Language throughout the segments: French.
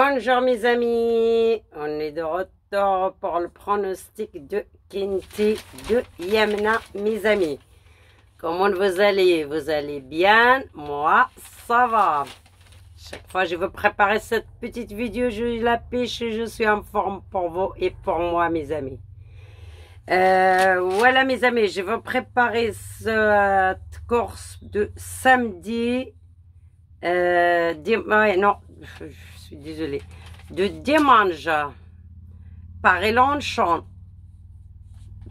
Bonjour mes amis, on est de retour pour le pronostic de Kinti de Yamna mes amis. Comment vous allez Vous allez bien Moi ça va. Chaque fois je veux préparer cette petite vidéo, je la pêche et je suis en forme pour vous et pour moi mes amis. Euh, voilà mes amis, je veux préparer cette course de samedi. Euh, non, désolé, De dimanche par chant,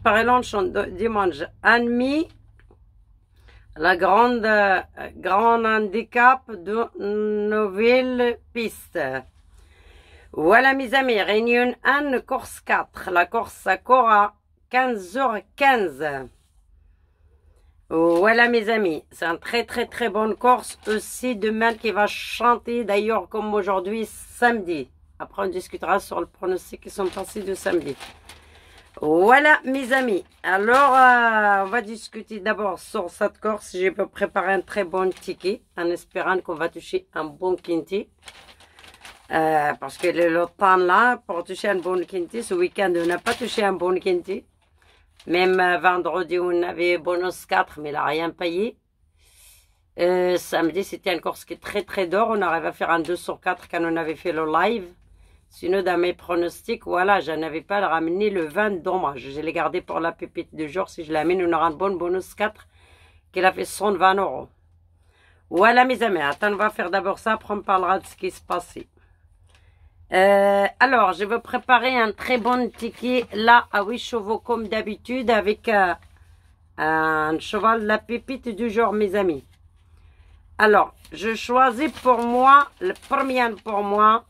Par de dimanche à La grande, grand handicap de nouvelle piste. Voilà mes amis, réunion 1, course 4, la course à Cora, 15h15. Voilà mes amis, c'est un très très très bon Corse aussi demain qui va chanter d'ailleurs comme aujourd'hui samedi. Après on discutera sur le pronostic qui sont passés de samedi. Voilà mes amis, alors euh, on va discuter d'abord sur cette Corse. J'ai préparé un très bon ticket en espérant qu'on va toucher un bon kinti. Euh, parce que le temps là, pour toucher un bon kinti, ce week-end on n'a pas touché un bon kinti. Même vendredi, on avait bonus 4, mais il n'a rien payé. Euh, samedi, c'était encore ce qui est très très d'or. On arrive à faire un 2 sur 4 quand on avait fait le live. Sinon, dans mes pronostics, voilà, je n'avais pas ramené le 20 d'ombre. Je l'ai gardé pour la pépite du jour. Si je l'amène, on aura un bon bonus 4 qu'il a fait 120 euros. Voilà, mes amis. Attends, on va faire d'abord ça. Après, on parlera de ce qui se passait. Euh, alors, je vais préparer un très bon ticket là à 8 chevaux comme d'habitude avec euh, un cheval la pépite du jour, mes amis. Alors, je choisis pour moi, le premier pour moi,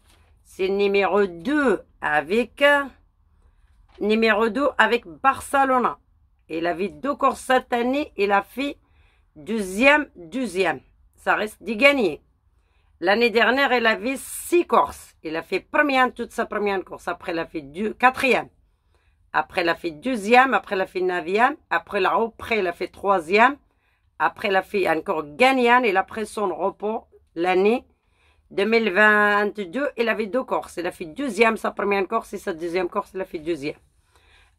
c'est numéro 2 avec numéro 2 avec Barcelona. Il la deux courses cette année, il a fait deuxième, deuxième. Ça reste d'y gagner. L'année dernière, a avait six courses. Il a fait première, toute sa première course. Après, il a fait quatrième. Après, il a fait deuxième. Après, il a fait neuvième. Après, la après, il a fait troisième. Après, il a fait encore gagnante. Et après son repos, l'année 2022, il avait deux courses. Il a fait deuxième sa première course et sa deuxième course, il a fait deuxième.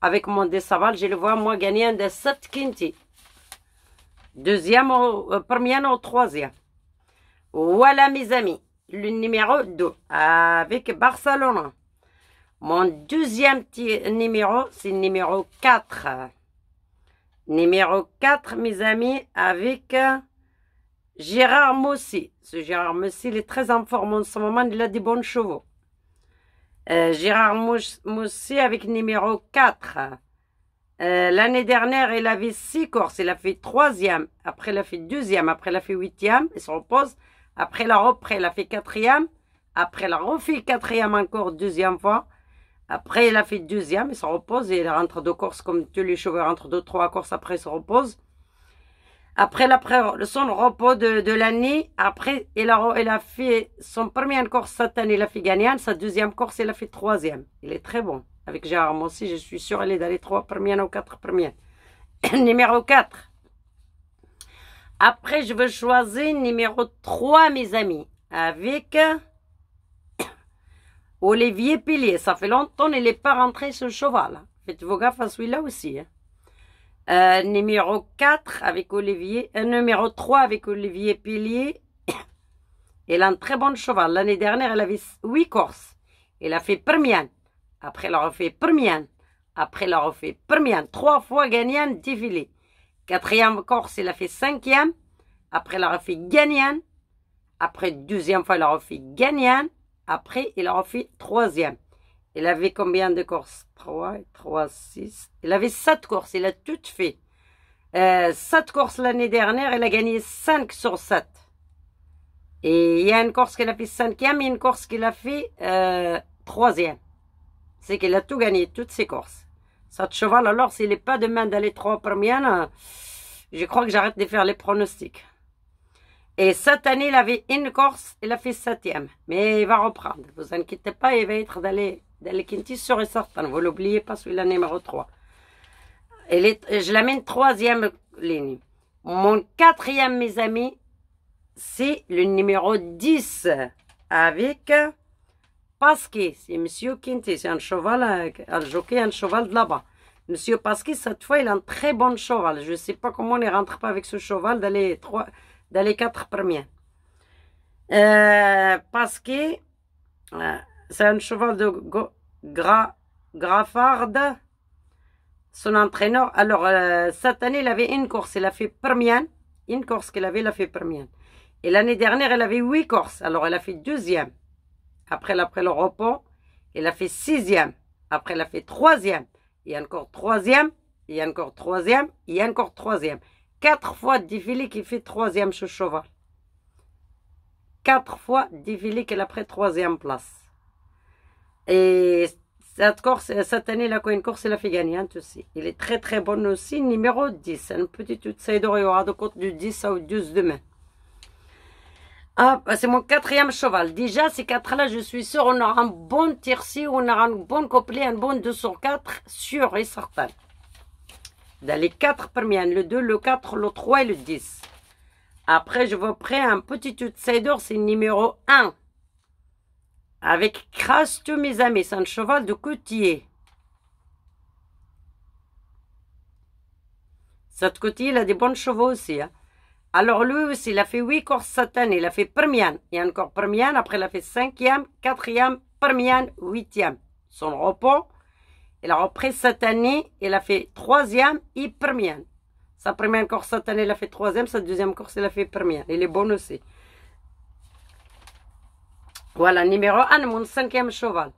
Avec mon Saval, je le vois, moi, gagnant de sept quinti. Deuxième, au, euh, première au troisième. Voilà mes amis, le numéro 2 avec Barcelone. Mon deuxième petit numéro, c'est le numéro 4. Numéro 4, mes amis, avec euh, Gérard Moussi. Ce Gérard Moussi, il est très en forme en ce moment, il a des bons chevaux. Euh, Gérard Moussi avec numéro 4. Euh, l'année dernière, il avait six courses. Il a fait troisième. Après, il a fait deuxième. Après, il a fait huitième. Il se repose. Après la reprise, elle a fait quatrième. Après, elle a refait quatrième encore deuxième fois. Après, elle a fait deuxième, elle se repose et elle rentre de courses comme tous les chevaux rentrent deux trois courses après, elle se repose. Après, le son repos de, l'année, après, elle a, fait son premier course cette année, elle a fait gagnant, Sa deuxième course, elle a fait troisième. Il est très bon. Avec Gérard aussi, je suis sûre, elle est dans trois premières ou quatre premières. Numéro quatre. Après, je veux choisir numéro 3, mes amis, avec Olivier pilier Ça fait longtemps qu'il n'est pas rentré ce cheval. faites vos gaffes à celui-là aussi. Hein. Euh, numéro 4 avec Olivier, euh, numéro 3 avec Olivier pilier Elle a un très bon cheval. L'année dernière, elle avait 8 courses. Elle a fait première. Après, elle a refait première. Après, elle a refait première. Trois fois un défilé. Quatrième course, il a fait cinquième. Après, il a refait gagnant. Après, deuxième fois, il a refait gagnant. Après, il a fait troisième. Il avait combien de courses 3, trois, 6. Il avait 7 courses. Il a tout fait. Euh, 7 courses l'année dernière. Il a gagné 5 sur 7. Et il y a une course qu'il a fait cinquième et une course qu'il a fait euh, troisième. C'est qu'il a tout gagné, toutes ses courses. Ça cheval, alors s'il n'est pas demain d'aller les trois premières, euh, je crois que j'arrête de faire les pronostics. Et cette année, il avait une course, il a fait septième. Mais il va reprendre. Vous inquiétez pas, il va être d'aller les, quintis sur et certain. Vous l'oubliez pas, celui-là numéro 3. je l'amène troisième ligne. Mon quatrième, mes amis, c'est le numéro 10 avec Pasquis, c'est Monsieur Quinty, c'est un cheval, euh, un jockey, un cheval de là-bas. Monsieur Pasquis, cette fois, il a un très bon cheval. Je ne sais pas comment on ne rentre pas avec ce cheval d'aller les, trois, d'aller quatre premiers. Euh, euh, c'est un cheval de gra, Graffard. Son entraîneur, alors, euh, cette année, il avait une course. Il a fait première. Une course qu'il avait, il a fait première. Et l'année dernière, elle avait huit courses. Alors, elle a fait deuxième. Après, l'après le repos. il a fait sixième. Après, il a fait troisième. Il y a encore troisième. Il y a encore troisième. Il y a encore troisième. Quatre fois défilé qui fait troisième chez cheval. Quatre fois défilé qui a pris troisième place. Et cette, course, cette année, la Coin Course, il a fait gagnante aussi. Il est très très bon aussi. Numéro 10, une petite outsider, il aura de compte du 10 au 12 demain. Ah, bah, c'est mon quatrième cheval. Déjà, ces quatre-là, je suis sûre, on aura un bon tiercé, on aura un bon couplet, un bon 2 sur 4, sûr et certain. Dans les quatre premières, le 2, le 4, le 3 et le 10. Après, je vous prends un petit outsider, c'est numéro 1. Avec crasse, mes amis, c'est un cheval de cotier Cette Cotier, il a des bons chevaux aussi. Hein. Alors lui aussi, il a fait huit courses cette année. Il a fait première. Il y a encore première. Après, il a fait cinquième, quatrième, première, huitième. Son repos, il a repris cette année. Il a fait troisième et première. Sa première course cette année, il a fait troisième. Sa deuxième course, il a fait première. Il est bon aussi. Voilà, numéro 1, mon cinquième cheval.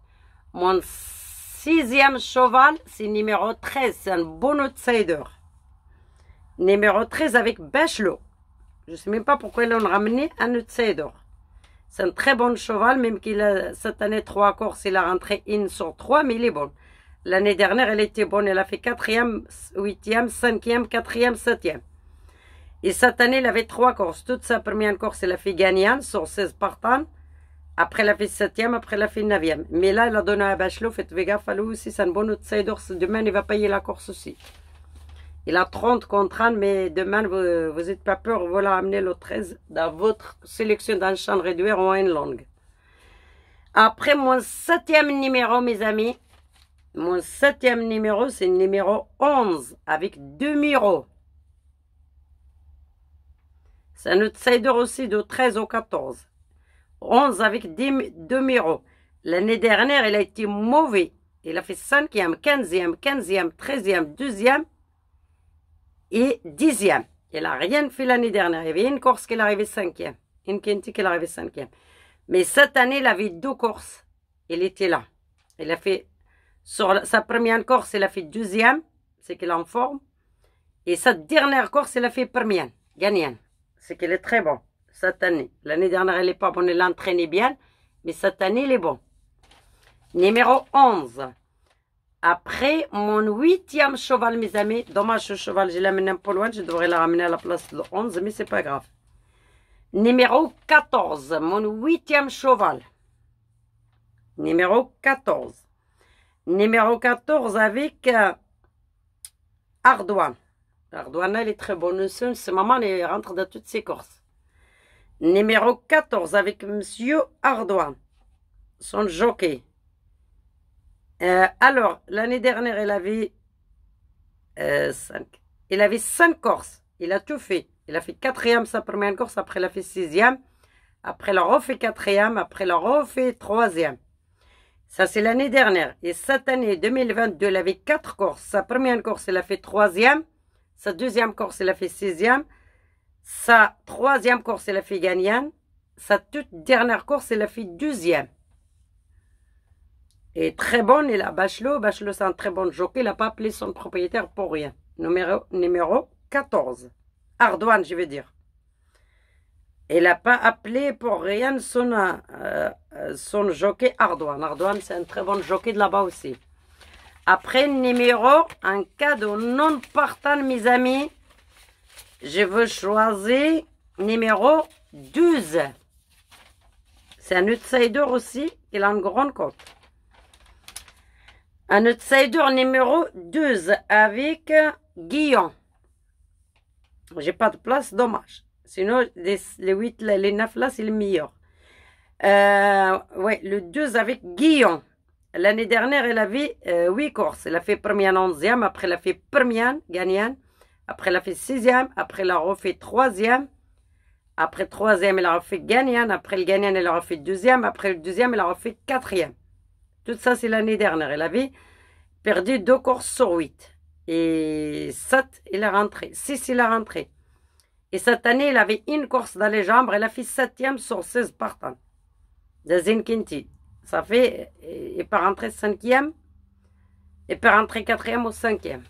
Mon sixième cheval, c'est numéro 13. C'est un bon outsider. Numéro 13 avec Bachelot. Je ne sais même pas pourquoi ils l'ont ramené à outsider. C'est un très bon cheval, même qu'il a cette année trois courses, il a rentré une sur trois, mais il est bon. L'année dernière, elle était bonne, elle a fait quatrième, huitième, cinquième, quatrième, septième. Et cette année, elle avait trois courses. Toute sa première course, elle a fait gagnante sur 16 partants. Après, elle a fait septième, après, elle a fait neuvième. Mais là, elle a donné à Bachelot, fait Vega, lui aussi, c'est un bon outsider. Demain, il va payer la course aussi. Il a 30 contre 1, mais demain, vous n'êtes pas peur, Voilà, amenez le 13 dans votre sélection d'un champ réduire en une langue. Après mon septième numéro, mes amis, mon septième numéro, c'est le numéro 11, avec deux euros. C'est un outsider aussi de 13 au 14. 11 avec 10, deux L'année dernière, il a été mauvais. Il a fait 5e, 15e, 15e, 13e, 2e et dixième. Elle n'a rien fait l'année dernière. Il y avait une course qu'elle arrivait cinquième. Une qu'elle arrivait cinquième. Mais cette année, elle avait deux courses. Elle était là. Elle a fait, sur sa première course, elle a fait deuxième. C'est qu'elle est en forme. Et sa dernière course, elle a fait première. Gagnante. C'est qu'elle est très bon. Cette année. L'année dernière, elle n'est pas Elle elle l'entraînait bien. Mais cette année, elle est bon. Numéro 11. Après, mon huitième cheval, mes amis. Dommage, ce cheval, je l'ai amené un peu loin. Je devrais la ramener à la place de 11, mais c'est pas grave. Numéro 14, mon huitième cheval. Numéro 14. Numéro 14 avec Ardoin. Euh, Ardoin, elle est très bonne. Ce moment, elle rentre dans toutes ses courses. Numéro 14 avec Monsieur Ardoin. Son jockey. Euh, alors, l'année dernière, il avait 5. Euh, il avait cinq courses. Il a tout fait. Il a fait quatrième sa première course, après il a fait sixième, après il a refait quatrième, après il a refait troisième. Ça, c'est l'année dernière. Et cette année, 2022, il avait quatre courses. Sa première course, il a fait troisième. Sa deuxième course, il a fait sixième. Sa troisième course, il a fait gagnant. Sa toute dernière course, il a fait deuxième. Et très bonne et a Bachelot, Bachelot c'est un très bon jockey, il n'a pas appelé son propriétaire pour rien. Numéro, numéro 14, Ardouane je veux dire. Il n'a pas appelé pour rien son, euh, euh, son jockey Ardouane. Ardouane c'est un très bon jockey de là-bas aussi. Après numéro, en cas de non partant mes amis, je veux choisir numéro 12. C'est un outsider aussi, il a une grande cote. Un outsider numéro 12 avec euh, Guillon. J'ai pas de place, dommage. Sinon, les, les 8, les 9 là, c'est le meilleur. Euh, ouais, le 12 avec Guillaume. L'année dernière, elle avait euh, 8 courses. Elle a fait première 11e, après elle a fait première gagnante, après elle a fait 6e, après elle a refait 3e, après 3e, elle a refait gagnante, après le gagnant, elle a refait 2e, après le 2e, elle a refait 4e. Tout ça, c'est l'année dernière. Elle avait perdu deux courses sur huit. Et sept, il est rentré. Six, il est rentré. Et cette année, il avait une course dans les jambes. Elle a fait septième sur 16 partants. De Zinkinti. Ça fait, il peut rentrer cinquième. Il peut rentrer quatrième ou cinquième.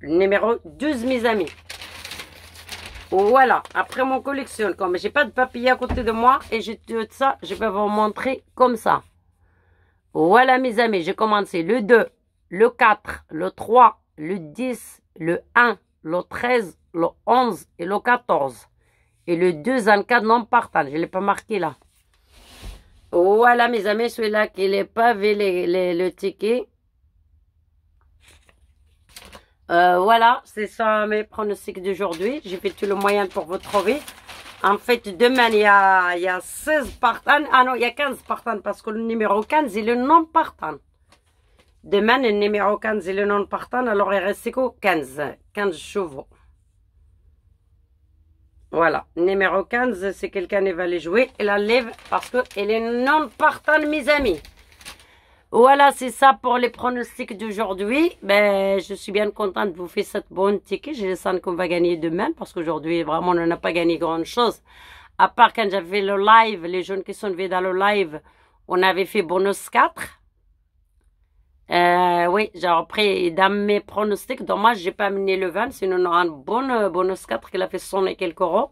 Numéro 12, mes amis. Voilà, après mon collection, comme j'ai pas de papier à côté de moi et j'ai tout ça, je vais vous montrer comme ça. Voilà mes amis, j'ai commencé le 2, le 4, le 3, le 10, le 1, le 13, le 11 et le 14. Et le 2 en cas non partant, je ne l'ai pas marqué là. Voilà mes amis, celui-là qui n'a pas vu le ticket. Euh, voilà, c'est ça mes pronostics d'aujourd'hui. J'ai fait tout le moyen pour vous trouver. En fait, demain, il y a, a 16 partants. Ah non, il y a 15 partants parce que le numéro 15, il est non partant. Demain, le numéro 15, il est non partant. Alors, il reste que 15. 15 chevaux. Voilà. Numéro 15, c'est quelqu'un qui va les jouer. Et la lève parce qu'il est non partant mes amis. Voilà, c'est ça pour les pronostics d'aujourd'hui. Ben, je suis bien contente de vous faire cette bonne ticket. Je sens qu'on va gagner demain parce qu'aujourd'hui, vraiment, on n'a pas gagné grand chose. À part quand j'avais le live, les jeunes qui sont venus dans le live, on avait fait bonus 4. Euh, oui, j'ai repris dans mes pronostics. Dommage, j'ai pas amené le 20, sinon on aura un bon euh, bonus 4 qui a fait sonner et quelques euros.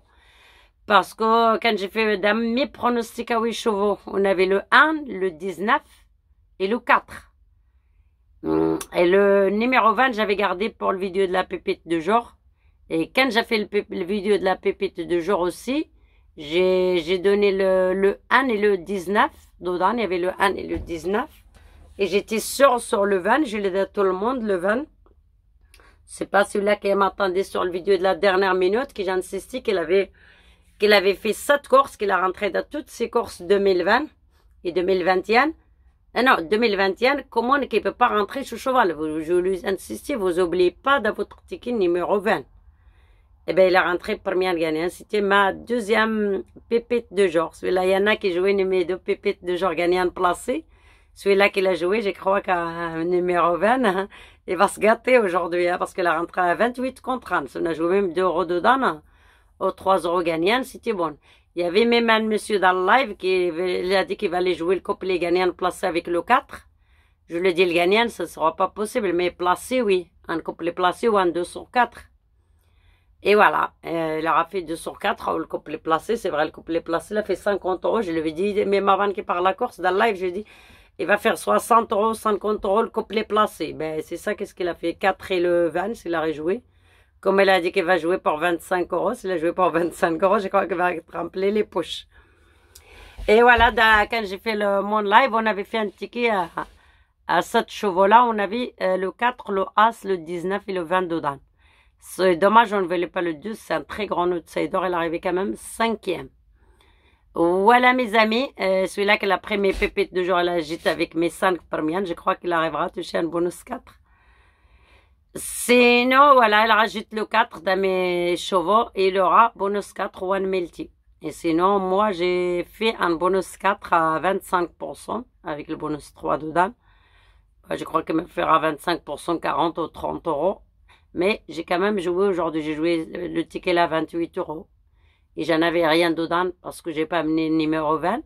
Parce que quand j'ai fait dans mes pronostics à 8 chevaux, on avait le 1, le 19, et le 4. Hmm. Et le numéro 20, j'avais gardé pour le vidéo de la pépite de jour. Et quand j'ai fait le, vidéo de la pépite de jour aussi, j'ai donné le, 1 et le 19. Dedans, il y avait le 1 et le 19. Et j'étais sûre sur le 20. Je l'ai dit à tout le monde, le 20. C'est pas celui-là qui m'attendait sur le vidéo de la dernière minute, qui j'ai insisté qu'il avait, qu'il avait fait 7 courses, qu'il a rentré dans toutes ses courses 2020 et 2021. Ah non, 2021, comment qu'il ne peut pas rentrer sur cheval Je lui insiste, vous n'oubliez pas de votre ticket numéro 20. Eh bien, il est rentré première gagner. C'était ma deuxième pépite de genre. Celui-là, il y en a qui jouait numéro 2, pépite de genre gagnant placé. Celui-là qui a joué, je crois qu'à numéro 20, hein. il va se gâter aujourd'hui, hein, parce qu'il est rentré à 28 contre 30. On a joué même 2 euros dedans, hein, aux 3 euros gagnants, c'était bon. Il y avait même un monsieur dans le live qui a dit qu'il va jouer le couplet gagnant placé avec le 4. Je lui ai dit, le gagnant, ce ne sera pas possible, mais placé, oui. Un couplet placé ou un 204. Et voilà, euh, il aura fait 204, le couplet placé, c'est vrai, le couplet placé, il a fait 50 euros. Je lui ai dit, même avant qu'il parle la course, dans le live, je lui ai dit, il va faire 60 euros, 50 euros le couplet placé. Ben, c'est ça, qu'est-ce qu'il a fait 4 et le Van s'il a rejoué. Comme elle a dit qu'elle va jouer pour 25 euros, si elle a joué pour 25 euros, je crois qu'elle va remplir les poches. Et voilà, quand j'ai fait le, monde live, on avait fait un ticket à, cette chevaux-là. On avait euh, le 4, le As, le 19 et le 20 dedans. C'est dommage, on ne voulait pas le 12. C'est un très grand outsider. Elle arrivait quand même cinquième. Voilà, mes amis. Euh, celui-là, qu'elle a pris mes pépites de jour, la agite avec mes 5 premières. Je crois qu'il arrivera à toucher un bonus 4. Sinon, voilà, elle rajoute le 4 dans mes chevaux et il aura bonus 4 one multi. Et sinon, moi, j'ai fait un bonus 4 à 25% avec le bonus 3 dedans. Bah, je crois qu'elle me fera 25%, 40 ou 30 euros. Mais j'ai quand même joué aujourd'hui. J'ai joué le ticket là 28 euros. Et j'en avais rien dedans parce que j'ai pas amené le numéro 20.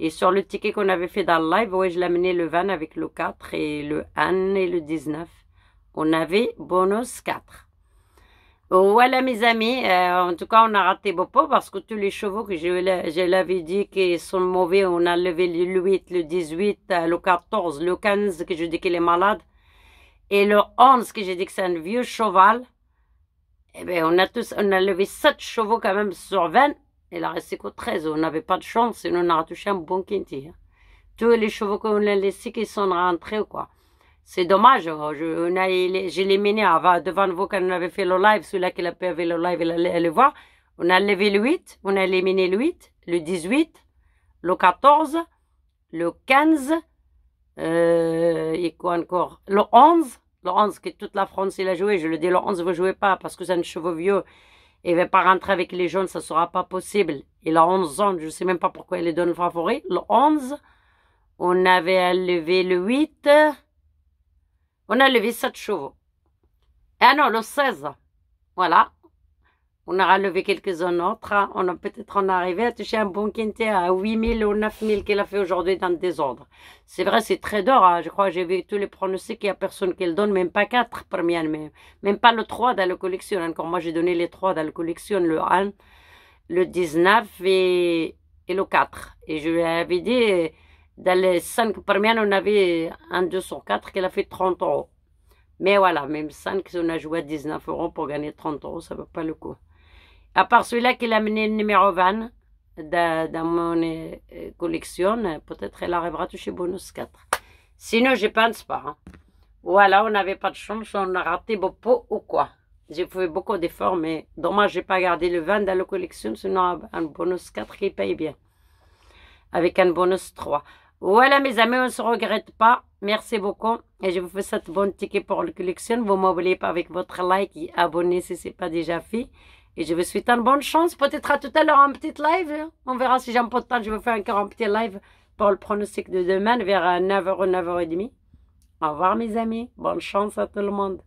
Et sur le ticket qu'on avait fait dans le live, ouais, je l'ai amené le 20 avec le 4 et le 1 et le 19. On avait bonus 4. Voilà mes amis, euh, en tout cas on a raté beaucoup parce que tous les chevaux que je, l'avais dit qui sont mauvais, on a levé le 8, le 18, euh, le 14, le 15 que je dis qu'il est malade et le 11 que j'ai dit que c'est un vieux cheval. Eh bien on a tous, on a levé 7 chevaux quand même sur 20, il a resté que 13, on n'avait pas de chance et on a touché un bon quinti. Hein. Tous les chevaux qu'on a laissés qui sont rentrés ou quoi. C'est dommage. Oh, je, on a, l'ai mené avant, devant vous quand on avait fait le live. Celui-là qui l'a fait le live, il allait le voir. On a levé le 8, on a éliminé le 8, le 18, le 14, le 15, euh, et quoi encore Le 11, le 11 que toute la France il a joué. Je le dis, le 11, vous jouez pas parce que c'est un cheveu vieux. Il va pas rentrer avec les jeunes, ça sera pas possible. Il a 11 ans, je ne sais même pas pourquoi il est dans le favori. Le 11, on avait levé le 8. On a levé 7 chevaux. Ah non, le 16. Voilà. On a relevé quelques-uns autres. Hein. On a peut-être en arrivé à toucher un bon quintet à 8000 ou 9000 qu'elle a fait aujourd'hui dans le désordre. C'est vrai, c'est très d'or. Hein. Je crois que j'ai vu tous les pronostics. qu'il n'y a personne qui le donne, même pas 4 premières, même, même pas le 3 dans la collection. Encore moi, j'ai donné les 3 dans la collection, le 1, le 19 et, et le 4. Et je lui avais dit dans les cinq premières, on avait un 204 qui a fait 30 euros. Mais voilà, même 5, si on a joué à 19 euros pour gagner 30 euros, ça ne vaut pas le coup. À part celui-là qui a mené le numéro 20 dans, mon euh, collection, peut-être elle arrivera à toucher bonus 4. Sinon, je pense pas. Voilà, hein. on n'avait pas de chance, on a raté beaucoup ou quoi. J'ai fait beaucoup d'efforts, mais dommage, j'ai pas gardé le 20 dans la collection, sinon un bonus 4 qui paye bien. Avec un bonus 3. Voilà mes amis, on ne se regrette pas. Merci beaucoup. Et je vous fais cette bonne ticket pour le collection. Vous m'oubliez pas avec votre like et abonnez si ce n'est pas déjà fait. Et je vous souhaite une bonne chance. Peut-être à tout à l'heure un petit live. Hein. On verra si j'ai un peu de temps. Je vais fais encore un petit live pour le pronostic de demain vers 9h euh, ou 9h30. Au revoir mes amis. Bonne chance à tout le monde.